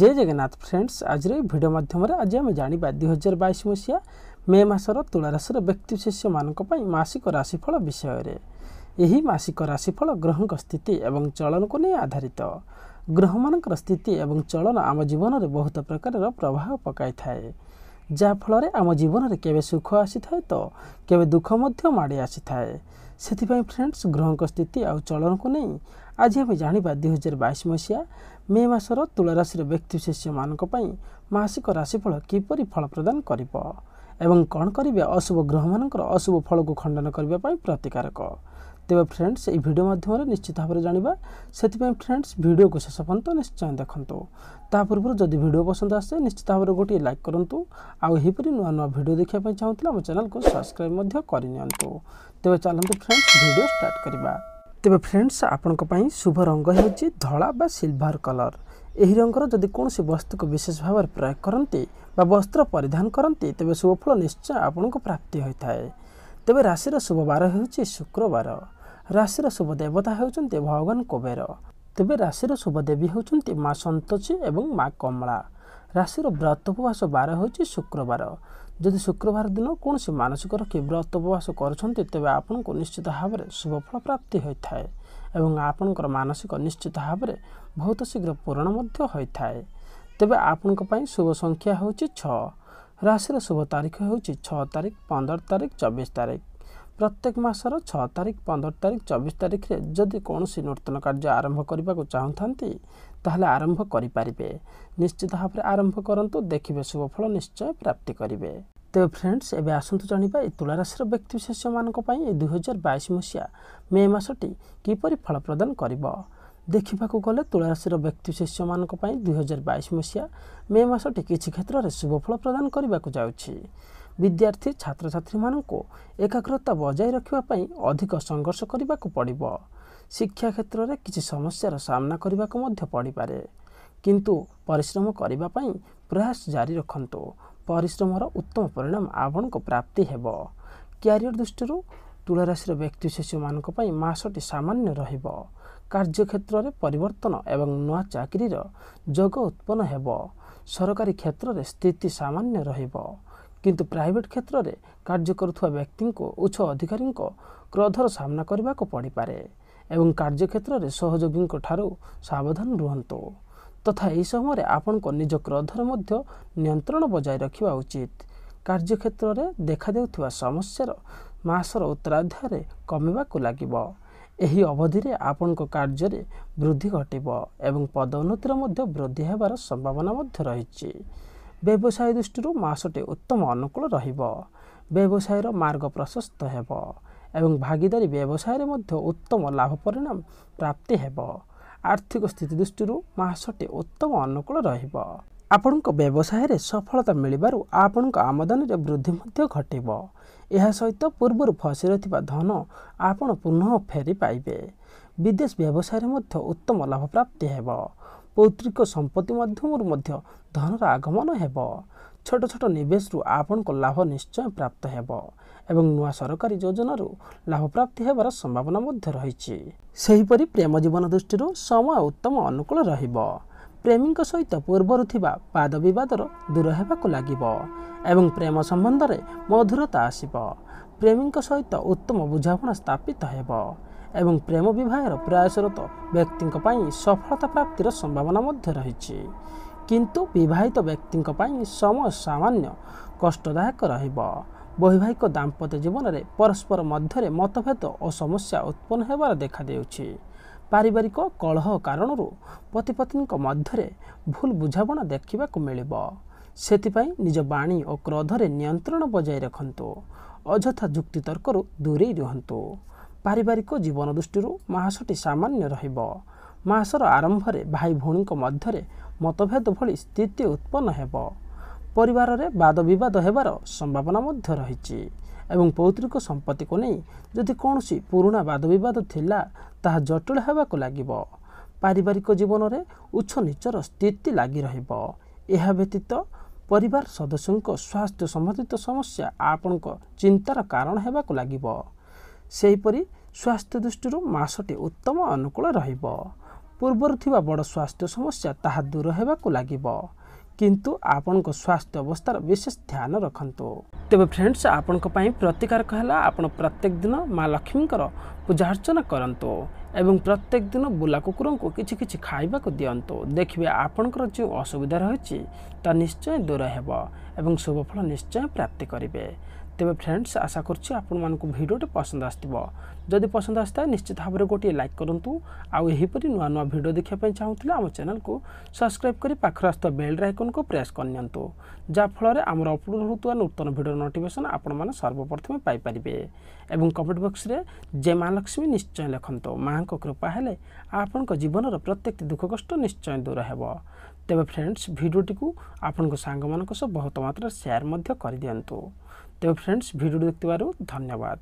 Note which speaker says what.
Speaker 1: ଜୟ Jagannath friends ଆଜିର ଏହି video ମାଧ୍ୟମରେ ଆଜି ଆମେ ଜାଣିବା ଦୁଇ ହଜାର ବାଇଶ ମସିହା ମେ ମାସର ତୁଳାରାଶିର ବ୍ୟକ୍ତିବିଶେଷମାନଙ୍କ ପାଇଁ ମାସିକ ରାଶିଫଳ ବିଷୟରେ ଏହି ମାସିକ ରାଶିଫଳ ଗ୍ରହଙ୍କ ସ୍ଥିତି ଏବଂ ଚଳନକୁ ନେଇ ଆଧାରିତ ଗ୍ରହମାନଙ୍କର ସ୍ଥିତି ଏବଂ ଚଳନ ଆମ ଜୀବନରେ ବହୁତ ପ୍ରକାରର ପ୍ରଭାବ ପକାଇଥାଏ ଯାହାଫଳରେ ଆମ ଜୀବନରେ କେବେ ସୁଖ ଆସିଥାଏ ତ କେବେ ଦୁଃଖ ମଧ୍ୟ ମାଡ଼ି ଆସିଥାଏ ସେଥିପାଇଁ ଫ୍ରେଣ୍ଡସ୍ ଗ୍ରହଙ୍କ ସ୍ଥିତି ଆଉ ଚଳନକୁ ନେଇ ଆଜି ଆମେ ଜାଣିବା ଦୁଇ ହଜାର ବାଇଶ ମସିହା ମେ ମାସର ତୁଳରାଶିର ବ୍ୟକ୍ତିବିଶେଷମାନଙ୍କ ପାଇଁ ମାସିକ ରାଶିଫଳ କିପରି ଫଳ ପ୍ରଦାନ କରିବ ଏବଂ କ'ଣ କରିବେ ଅଶୁଭ ଗ୍ରହମାନଙ୍କର ଅଶୁଭ ଫଳକୁ ଖଣ୍ଡନ କରିବା ପାଇଁ ପ୍ରତିକାରକ ତେବେ ଫ୍ରେଣ୍ଡସ୍ ଏହି ଭିଡ଼ିଓ ମାଧ୍ୟମରେ ନିଶ୍ଚିତ ଭାବରେ ଜାଣିବା ସେଥିପାଇଁ ଫ୍ରେଣ୍ଡସ୍ ଭିଡ଼ିଓକୁ ଶେଷ ପର୍ଯ୍ୟନ୍ତ ନିଶ୍ଚୟ ଦେଖନ୍ତୁ ତା ପୂର୍ବରୁ ଯଦି ଭିଡ଼ିଓ ପସନ୍ଦ ଆସେ ନିଶ୍ଚିତ ଭାବରେ ଗୋଟିଏ ଲାଇକ୍ କରନ୍ତୁ ଆଉ ଏହିପରି ନୂଆ ନୂଆ ଭିଡ଼ିଓ ଦେଖିବା ପାଇଁ ଚାହୁଁଥିଲେ ଆମ ଚ୍ୟାନେଲକୁ ସବସ୍କ୍ରାଇବ୍ ମଧ୍ୟ କରିନିଅନ୍ତୁ ତେବେ ଚାଲନ୍ତୁ ଫ୍ରେଣ୍ଡସ୍ ଭିଡ଼ିଓ ଷ୍ଟାର୍ଟ କରିବା ତେବେ ଫ୍ରେଣ୍ଡସ୍ ଆପଣଙ୍କ ପାଇଁ ଶୁଭ ରଙ୍ଗ ହେଉଛି ଧଳା ବା ସିଲଭର୍ କଲର୍ ଏହି ରଙ୍ଗର ଯଦି କୌଣସି ବସ୍ତୁକୁ ବିଶେଷ ଭାବରେ ପ୍ରୟୋଗ କରନ୍ତି ବା ବସ୍ତ୍ର ପରିଧାନ କରନ୍ତି ତେବେ ଶୁଭଫଳ ନିଶ୍ଚୟ ଆପଣଙ୍କୁ ପ୍ରାପ୍ତି ହୋଇଥାଏ ତେବେ ରାଶିର ଶୁଭବାର ହେଉଛି ଶୁକ୍ରବାର ରାଶିର ଶୁଭ ଦେବତା ହେଉଛନ୍ତି ଭଗବାନ କୁବେର ତେବେ ରାଶିର ଶୁଭଦେବୀ ହେଉଛନ୍ତି ମା ସନ୍ତୋଷୀ ଏବଂ ମା କମଳା ରାଶିର ବ୍ରତ ଉପବାସ ବାର ହେଉଛି ଶୁକ୍ରବାର ଯଦି ଶୁକ୍ରବାର ଦିନ କୌଣସି ମାନସିକ ରଖି ବ୍ରତ ଉପବାସ କରୁଛନ୍ତି ତେବେ ଆପଣଙ୍କୁ ନିଶ୍ଚିତ ଭାବରେ ଶୁଭଫଳ ପ୍ରାପ୍ତି ହୋଇଥାଏ ଏବଂ ଆପଣଙ୍କର ମାନସିକ ନିଶ୍ଚିତ ଭାବରେ ବହୁତ ଶୀଘ୍ର ପୂରଣ ମଧ୍ୟ ହୋଇଥାଏ ତେବେ ଆପଣଙ୍କ ପାଇଁ ଶୁଭ ସଂଖ୍ୟା ହେଉଛି ଛଅ ରାଶିର ଶୁଭ ତାରିଖ ହେଉଛି ଛଅ ତାରିଖ ପନ୍ଦର ତାରିଖ ଚବିଶ ତାରିଖ ପ୍ରତ୍ୟେକ ମାସର ଛଅ ତାରିଖ ପନ୍ଦର ତାରିଖ ଚବିଶ ତାରିଖରେ ଯଦି କୌଣସି ନୂର୍ତନ କାର୍ଯ୍ୟ ଆରମ୍ଭ କରିବାକୁ ଚାହୁଁଥାନ୍ତି ତାହେଲେ ଆରମ୍ଭ କରିପାରିବେ ନିଶ୍ଚିତ ଭାବରେ ଆରମ୍ଭ କରନ୍ତୁ ଦେଖିବେ ଶୁଭଫଳ ନିଶ୍ଚୟ ପ୍ରାପ୍ତି କରିବେ ତେବେ ଫ୍ରେଣ୍ଡସ୍ ଏବେ ଆସନ୍ତୁ ଜାଣିବା ଏ ତୁଳାରାଶିର ବ୍ୟକ୍ତିବିଶେଷମାନଙ୍କ ପାଇଁ ଏ ଦୁଇହଜାର ବାଇଶ ମସିହା ମେ ମାସଟି କିପରି ଫଳ ପ୍ରଦାନ କରିବ ଦେଖିବାକୁ ଗଲେ ତୁଳାରାଶିର ବ୍ୟକ୍ତିବିଶେଷମାନଙ୍କ ପାଇଁ ଦୁଇହଜାର ବାଇଶ ମସିହା ମେ ମାସଟି କିଛି କ୍ଷେତ୍ରରେ ଶୁଭଫଳ ପ୍ରଦାନ କରିବାକୁ ଯାଉଛି ବିଦ୍ୟାର୍ଥୀ ଛାତ୍ରଛାତ୍ରୀମାନଙ୍କୁ ଏକାଗ୍ରତା ବଜାୟ ରଖିବା ପାଇଁ ଅଧିକ ସଂଘର୍ଷ କରିବାକୁ ପଡ଼ିବ ଶିକ୍ଷା କ୍ଷେତ୍ରରେ କିଛି ସମସ୍ୟାର ସାମ୍ନା କରିବାକୁ ମଧ୍ୟ ପଡ଼ିପାରେ କିନ୍ତୁ ପରିଶ୍ରମ କରିବା ପାଇଁ ପ୍ରୟାସ ଜାରି ରଖନ୍ତୁ ପରିଶ୍ରମର ଉତ୍ତମ ପରିଣାମ ଆପଣଙ୍କୁ ପ୍ରାପ୍ତି ହେବ କ୍ୟାରିୟର ଦୃଷ୍ଟିରୁ ତୁଳରାଶିର ବ୍ୟକ୍ତି ଶିଶୁମାନଙ୍କ ପାଇଁ ମାସଟି ସାମାନ୍ୟ ରହିବ କାର୍ଯ୍ୟକ୍ଷେତ୍ରରେ ପରିବର୍ତ୍ତନ ଏବଂ ନୂଆ ଚାକିରିର ଯୋଗ ଉତ୍ପନ୍ନ ହେବ ସରକାରୀ କ୍ଷେତ୍ରରେ ସ୍ଥିତି ସାମାନ୍ୟ ରହିବ କିନ୍ତୁ ପ୍ରାଇଭେଟ୍ କ୍ଷେତ୍ରରେ କାର୍ଯ୍ୟ କରୁଥିବା ବ୍ୟକ୍ତିଙ୍କୁ ଉଚ୍ଚ ଅଧିକାରୀଙ୍କ କ୍ରୋଧର ସାମ୍ନା କରିବାକୁ ପଡ଼ିପାରେ ଏବଂ କାର୍ଯ୍ୟକ୍ଷେତ୍ରରେ ସହଯୋଗୀଙ୍କ ଠାରୁ ସାବଧାନ ରୁହନ୍ତୁ ତଥା ଏହି ସମୟରେ ଆପଣଙ୍କ ନିଜ କ୍ରୋଧର ମଧ୍ୟ ନିୟନ୍ତ୍ରଣ ବଜାୟ ରଖିବା ଉଚିତ କାର୍ଯ୍ୟକ୍ଷେତ୍ରରେ ଦେଖାଦେଉଥିବା ସମସ୍ୟାର ମାସର ଉତ୍ତରାଧାରରେ କମିବାକୁ ଲାଗିବ ଏହି ଅବଧିରେ ଆପଣଙ୍କ କାର୍ଯ୍ୟରେ ବୃଦ୍ଧି ଘଟିବ ଏବଂ ପଦୋନ୍ନତିର ମଧ୍ୟ ବୃଦ୍ଧି ହେବାର ସମ୍ଭାବନା ମଧ୍ୟ ରହିଛି ବ୍ୟବସାୟ ଦୃଷ୍ଟିରୁ ମାସଟି ଉତ୍ତମ ଅନୁକୂଳ ରହିବ ବ୍ୟବସାୟର ମାର୍ଗ ପ୍ରଶସ୍ତ ହେବ ଏବଂ ଭାଗିଦାରୀ ବ୍ୟବସାୟରେ ମଧ୍ୟ ଉତ୍ତମ ଲାଭ ପରିଣାମ ପ୍ରାପ୍ତି ହେବ ଆର୍ଥିକ ସ୍ଥିତି ଦୃଷ୍ଟିରୁ ମାସଟି ଉତ୍ତମ ଅନୁକୂଳ ରହିବ ଆପଣଙ୍କ ବ୍ୟବସାୟରେ ସଫଳତା ମିଳିବାରୁ ଆପଣଙ୍କ ଆମଦାନୀରେ ବୃଦ୍ଧି ମଧ୍ୟ ଘଟିବ ଏହା ସହିତ ପୂର୍ବରୁ ଫସି ରହିଥିବା ଧନ ଆପଣ ପୁନଃ ଫେରି ପାଇବେ ବିଦେଶ ବ୍ୟବସାୟରେ ମଧ୍ୟ ଉତ୍ତମ ଲାଭ ପ୍ରାପ୍ତି ହେବ ପୈତୃକ ସମ୍ପତ୍ତି ମାଧ୍ୟମରୁ ମଧ୍ୟ ଧନର ଆଗମନ ହେବ ଛୋଟ ଛୋଟ ନିବେଶରୁ ଆପଣଙ୍କ ଲାଭ ନିଶ୍ଚୟ ପ୍ରାପ୍ତ ହେବ ଏବଂ ନୂଆ ସରକାରୀ ଯୋଜନାରୁ ଲାଭପ୍ରାପ୍ତି ହେବାର ସମ୍ଭାବନା ମଧ୍ୟ ରହିଛି ସେହିପରି ପ୍ରେମ ଜୀବନ ଦୃଷ୍ଟିରୁ ସମୟ ଉତ୍ତମ ଅନୁକୂଳ ରହିବ ପ୍ରେମୀଙ୍କ ସହିତ ପୂର୍ବରୁ ଥିବା ବାଦ ବିବାଦର ଦୂର ହେବାକୁ ଲାଗିବ ଏବଂ ପ୍ରେମ ସମ୍ବନ୍ଧରେ ମଧୁରତା ଆସିବ ପ୍ରେମୀଙ୍କ ସହିତ ଉତ୍ତମ ବୁଝାମଣା ସ୍ଥାପିତ ହେବ ଏବଂ ପ୍ରେମ ବିବାହର ପ୍ରୟାସରତ ବ୍ୟକ୍ତିଙ୍କ ପାଇଁ ସଫଳତା ପ୍ରାପ୍ତିର ସମ୍ଭାବନା ମଧ୍ୟ ରହିଛି କିନ୍ତୁ ବିବାହିତ ବ୍ୟକ୍ତିଙ୍କ ପାଇଁ ସମୟ ସାମାନ୍ୟ କଷ୍ଟଦାୟକ ରହିବ ବୈବାହିକ ଦାମ୍ପତ୍ୟ ଜୀବନରେ ପରସ୍ପର ମଧ୍ୟରେ ମତଭେଦ ଓ ସମସ୍ୟା ଉତ୍ପନ୍ନ ହେବାର ଦେଖାଦେଉଛି ପାରିବାରିକ କଳହ କାରଣରୁ ପତିପତ୍ନୀଙ୍କ ମଧ୍ୟରେ ଭୁଲ ବୁଝାମଣା ଦେଖିବାକୁ ମିଳିବ ସେଥିପାଇଁ ନିଜ ବାଣୀ ଓ କ୍ରୋଧରେ ନିୟନ୍ତ୍ରଣ ବଜାୟ ରଖନ୍ତୁ ଅଯଥା ଯୁକ୍ତିତର୍କରୁ ଦୂରେଇ ରୁହନ୍ତୁ ପାରିବାରିକ ଜୀବନ ଦୃଷ୍ଟିରୁ ମାସଟି ସାମାନ୍ୟ ରହିବ ମାସର ଆରମ୍ଭରେ ଭାଇ ଭଉଣୀଙ୍କ ମଧ୍ୟରେ ମତଭେଦ ଭଳି ସ୍ଥିତି ଉତ୍ପନ୍ନ ହେବ ପରିବାରରେ ବାଦ ବିବାଦ ହେବାର ସମ୍ଭାବନା ମଧ୍ୟ ରହିଛି ଏବଂ ପୌତୃକ ସମ୍ପତ୍ତିକୁ ନେଇ ଯଦି କୌଣସି ପୁରୁଣା ବାଦ ବିବାଦ ଥିଲା ତାହା ଜଟିଳ ହେବାକୁ ଲାଗିବ ପାରିବାରିକ ଜୀବନରେ ଉଚ୍ଚ ନିଚର ସ୍ଥିତି ଲାଗି ରହିବ ଏହା ବ୍ୟତୀତ ପରିବାର ସଦସ୍ୟଙ୍କ ସ୍ୱାସ୍ଥ୍ୟ ସମ୍ବନ୍ଧିତ ସମସ୍ୟା ଆପଣଙ୍କ ଚିନ୍ତାର କାରଣ ହେବାକୁ ଲାଗିବ ସେହିପରି ସ୍ୱାସ୍ଥ୍ୟ ଦୃଷ୍ଟିରୁ ମାସଟି ଉତ୍ତମ ଅନୁକୂଳ ରହିବ ପୂର୍ବରୁ ଥିବା ବଡ଼ ସ୍ୱାସ୍ଥ୍ୟ ସମସ୍ୟା ତାହା ଦୂର ହେବାକୁ ଲାଗିବ କିନ୍ତୁ ଆପଣଙ୍କ ସ୍ୱାସ୍ଥ୍ୟ ଅବସ୍ଥାର ବିଶେଷ ଧ୍ୟାନ ରଖନ୍ତୁ ତେବେ ଫ୍ରେଣ୍ଡସ୍ ଆପଣଙ୍କ ପାଇଁ ପ୍ରତିକାରକ ହେଲା ଆପଣ ପ୍ରତ୍ୟେକ ଦିନ ମା ଲକ୍ଷ୍ମୀଙ୍କର ପୂଜାର୍ଚ୍ଚନା କରନ୍ତୁ ଏବଂ ପ୍ରତ୍ୟେକ ଦିନ ବୁଲା କୁକୁରଙ୍କୁ କିଛି କିଛି ଖାଇବାକୁ ଦିଅନ୍ତୁ ଦେଖିବେ ଆପଣଙ୍କର ଯେଉଁ ଅସୁବିଧା ରହିଛି ତାହା ନିଶ୍ଚୟ ଦୂର ହେବ ଏବଂ ଶୁଭଫଳ ନିଶ୍ଚୟ ପ୍ରାପ୍ତି କରିବେ ତେବେ ଫ୍ରେଣ୍ଡସ୍ ଆଶା କରୁଛି ଆପଣମାନଙ୍କୁ ଭିଡ଼ିଓଟି ପସନ୍ଦ ଆସିଥିବ ଯଦି ପସନ୍ଦ ଆସିଥାଏ ନିଶ୍ଚିତ ଭାବରେ ଗୋଟିଏ ଲାଇକ୍ କରନ୍ତୁ ଆଉ ଏହିପରି ନୂଆ ନୂଆ ଭିଡ଼ିଓ ଦେଖିବା ପାଇଁ ଚାହୁଁଥିଲେ ଆମ ଚ୍ୟାନେଲକୁ ସବସ୍କ୍ରାଇବ୍ କରି ପାଖରେ ଆସୁଥିବା ବେଲ୍ର ଆଇକନ୍କୁ ପ୍ରେସ୍ କରିନିଅନ୍ତୁ ଯାହାଫଳରେ ଆମର ଅପଲୋଡ଼ ହେଉଥିବା ନୂତନ ଭିଡ଼ିଓ ନୋଟିଫିକେସନ୍ ଆପଣମାନେ ସର୍ବପ୍ରଥମେ ପାଇପାରିବେ ଏବଂ କମେଣ୍ଟ ବକ୍ସରେ ଜୟ ମହାଲକ୍ଷ୍ମୀ ନିଶ୍ଚୟ ଲେଖନ୍ତୁ ମାଆଙ୍କ କୃପା ହେଲେ ଆପଣଙ୍କ ଜୀବନର ପ୍ରତ୍ୟେକଟି ଦୁଃଖ କଷ୍ଟ ନିଶ୍ଚୟ ଦୂର ହେବ ତେବେ ଫ୍ରେଣ୍ଡସ୍ ଭିଡ଼ିଓଟିକୁ ଆପଣଙ୍କ ସାଙ୍ଗମାନଙ୍କ ସହ ବହୁତ ମାତ୍ରାରେ ସେୟାର ମଧ୍ୟ କରିଦିଅନ୍ତୁ তবে ফ্রেন্ডস ভিডিওটি দেখতে পারো ধন্যবাদ